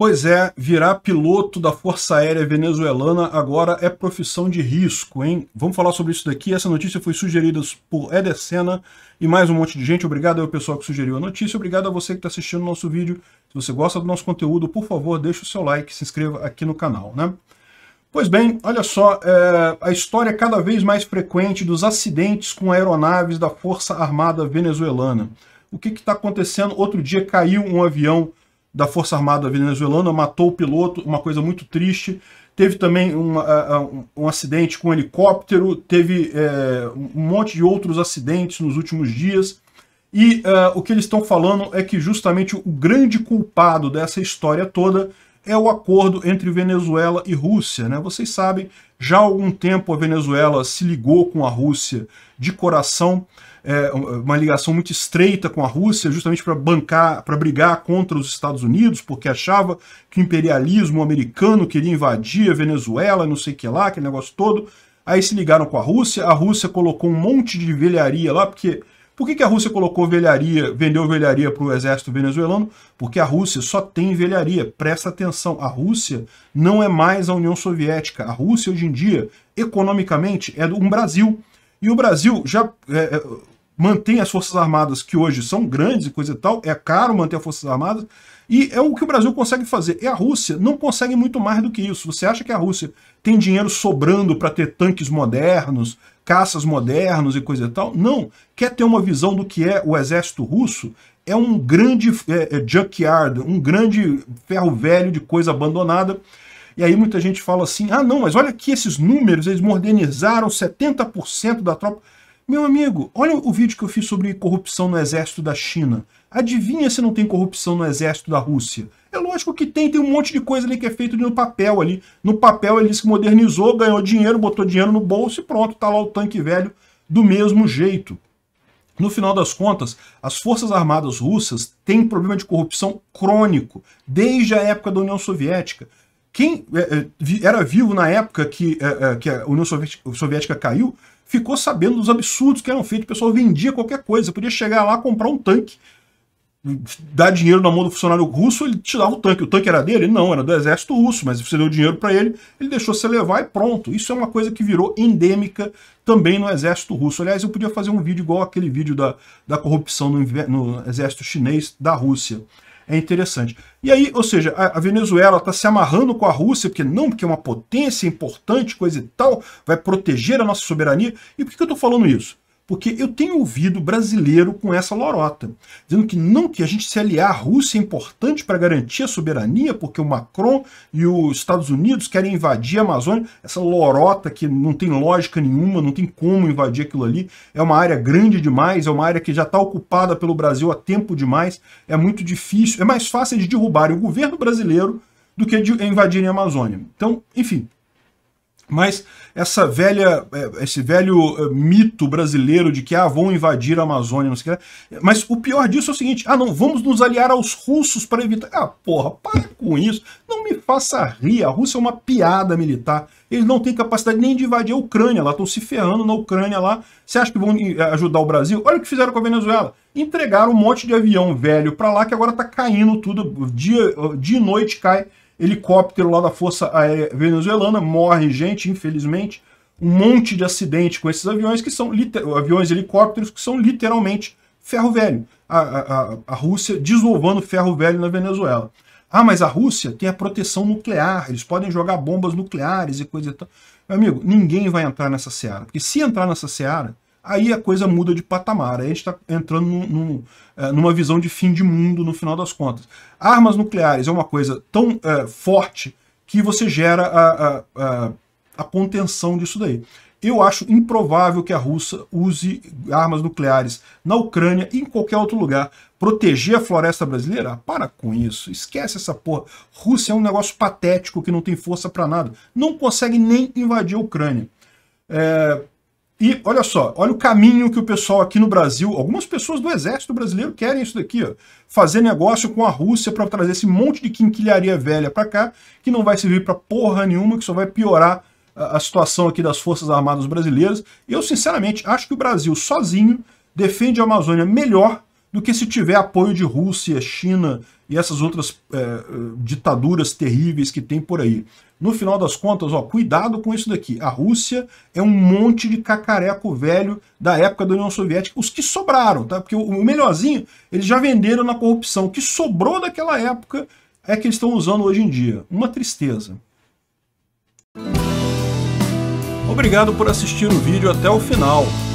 Pois é, virar piloto da Força Aérea Venezuelana agora é profissão de risco, hein? Vamos falar sobre isso daqui. Essa notícia foi sugerida por Eder Senna e mais um monte de gente. Obrigado ao pessoal que sugeriu a notícia. Obrigado a você que está assistindo o nosso vídeo. Se você gosta do nosso conteúdo, por favor, deixe o seu like, se inscreva aqui no canal, né? Pois bem, olha só, é, a história é cada vez mais frequente dos acidentes com aeronaves da Força Armada Venezuelana. O que está acontecendo? Outro dia caiu um avião da Força Armada Venezuelana, matou o piloto, uma coisa muito triste. Teve também uma, é, é, um, um, acidente com um helicóptero, teve é, um monte de outros acidentes nos últimos dias. E uh, o que eles estão falando é que justamente o grande culpado dessa história toda é o acordo entre Venezuela e Rússia. Né? Vocês sabem, já há algum tempo a Venezuela se ligou com a Rússia de coração, é, uma ligação muito estreita com a Rússia, justamente para bancar, para brigar contra os Estados Unidos, porque achava que o imperialismo americano queria invadir a Venezuela, não sei o que lá, aquele negócio todo. Aí se ligaram com a Rússia, a Rússia colocou um monte de velharia lá, porque por que, que a Rússia colocou velharia, vendeu velharia para o exército venezuelano? Porque a Rússia só tem velharia. Presta atenção, a Rússia não é mais a União Soviética. A Rússia hoje em dia, economicamente, é um Brasil. E o Brasil já é, é, mantém as Forças Armadas, que hoje são grandes e coisa e tal, é caro manter as Forças Armadas, e é o que o Brasil consegue fazer. E a Rússia não consegue muito mais do que isso. Você acha que a Rússia tem dinheiro sobrando para ter tanques modernos, caças modernos e coisa e tal. Não. Quer ter uma visão do que é o exército russo? É um grande é, é junkyard, um grande ferro velho de coisa abandonada. E aí muita gente fala assim, ah não, mas olha aqui esses números, eles modernizaram 70% da tropa. Meu amigo, olha o vídeo que eu fiz sobre corrupção no exército da China. Adivinha se não tem corrupção no exército da Rússia? É lógico que tem, tem um monte de coisa ali que é feito no papel ali. No papel ele se modernizou, ganhou dinheiro, botou dinheiro no bolso e pronto, tá lá o tanque velho do mesmo jeito. No final das contas, as Forças Armadas Russas têm problema de corrupção crônico, desde a época da União Soviética. Quem é, é, era vivo na época que, é, que a União Soviética caiu ficou sabendo dos absurdos que eram feitos. O pessoal vendia qualquer coisa, podia chegar lá, comprar um tanque, dar dinheiro na mão do funcionário russo, ele te dava o tanque. O tanque era dele? Não, era do exército russo, mas você deu dinheiro para ele, ele deixou você levar e pronto. Isso é uma coisa que virou endêmica também no exército russo. Aliás, eu podia fazer um vídeo igual aquele vídeo da, da corrupção no, no exército chinês da Rússia é interessante. E aí, ou seja, a, Venezuela está se amarrando com a Rússia, porque não, porque é uma potência importante, coisa e tal, vai proteger a nossa soberania. E por que, eu estou falando isso? Porque eu tenho ouvido brasileiro com essa lorota, dizendo que não que a gente se aliar à Rússia é importante para garantir a soberania, porque o Macron e os Estados Unidos querem invadir a Amazônia. Essa lorota que não tem lógica nenhuma, não tem como invadir aquilo ali. É uma área grande demais, é uma área que já está ocupada pelo Brasil há tempo demais. É muito difícil, é mais fácil de derrubarem o governo brasileiro do que de invadirem a Amazônia. Então, enfim, mas essa velha, é, esse velho é, mito brasileiro de que ah, vão invadir a Amazônia, não sei o que. É, mas o pior disso é o seguinte: ah, não, vamos nos aliar aos russos para evitar. Ah, porra, para com isso. Não me faça rir. A Rússia é uma piada militar. Eles não têm capacidade nem de invadir a Ucrânia lá, estão se ferrando na Ucrânia lá. Você acha que vão eh, ajudar o Brasil? Olha o que fizeram com a Venezuela. Entregaram um monte de avião velho para lá que agora está caindo tudo, dia, dia e noite cai helicóptero lá da Força Aérea Venezuelana, morre gente, infelizmente, um monte de acidente com esses aviões, que são aviões helicópteros, que são literalmente ferro velho. A, a, a Rússia desovando ferro velho na Venezuela. Ah, mas a Rússia tem a proteção nuclear, eles podem jogar bombas nucleares e coisa e tal. Meu amigo, ninguém vai entrar nessa seara, porque se entrar nessa seara, aí a coisa muda de patamar. Aí a gente está entrando num, num, é, numa visão de fim de mundo no final das contas. Armas nucleares é uma coisa tão é, forte que você gera a, a, a, a, contenção disso daí. Eu acho improvável que a Rússia use armas nucleares na Ucrânia e em qualquer outro lugar. Proteger a floresta brasileira? para com isso. Esquece essa porra. Rússia é um negócio patético que não tem força para nada. Não consegue nem invadir a Ucrânia. É, e olha só, olha o caminho que o pessoal aqui no Brasil, algumas pessoas do exército brasileiro querem isso daqui, ó, fazer negócio com a Rússia para trazer esse monte de quinquilharia velha para cá, que não vai servir para porra nenhuma, que só vai piorar a, a situação aqui das Forças Armadas brasileiras. Eu, sinceramente, acho que o Brasil sozinho defende a Amazônia melhor do que se tiver apoio de Rússia, China e essas outras é, ditaduras terríveis que tem por aí. No final das contas, ó, cuidado com isso daqui. A Rússia é um monte de cacareco velho da época da União Soviética. Os que sobraram, tá? Porque o melhorzinho, eles já venderam na corrupção. O que sobrou daquela época é que eles estão usando hoje em dia. Uma tristeza. Obrigado por assistir o vídeo até o final.